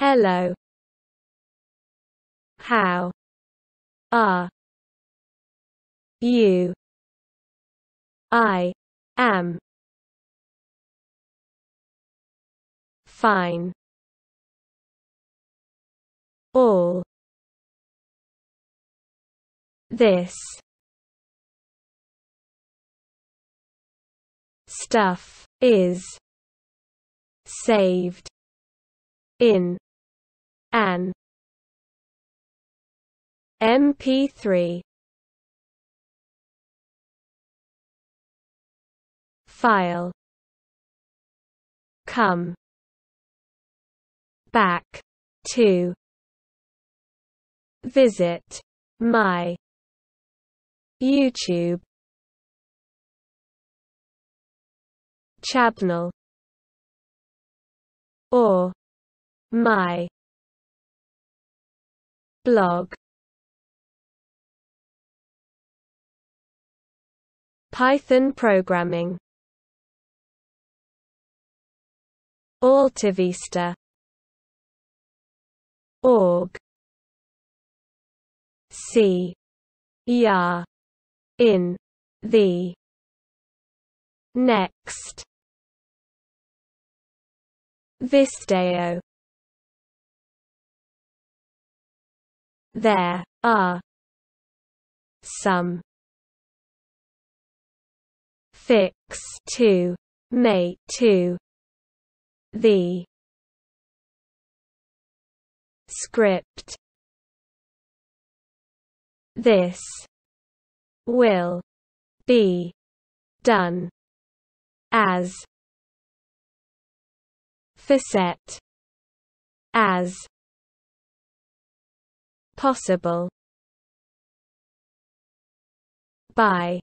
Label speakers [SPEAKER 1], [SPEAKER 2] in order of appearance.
[SPEAKER 1] Hello. How are you? I am fine. All this stuff is saved in an MP3 file come back to visit my YouTube channel or my Blog Python programming AltaVista org c ya in the next Visteo There are some fix to make to the script this will be done as facet as possible by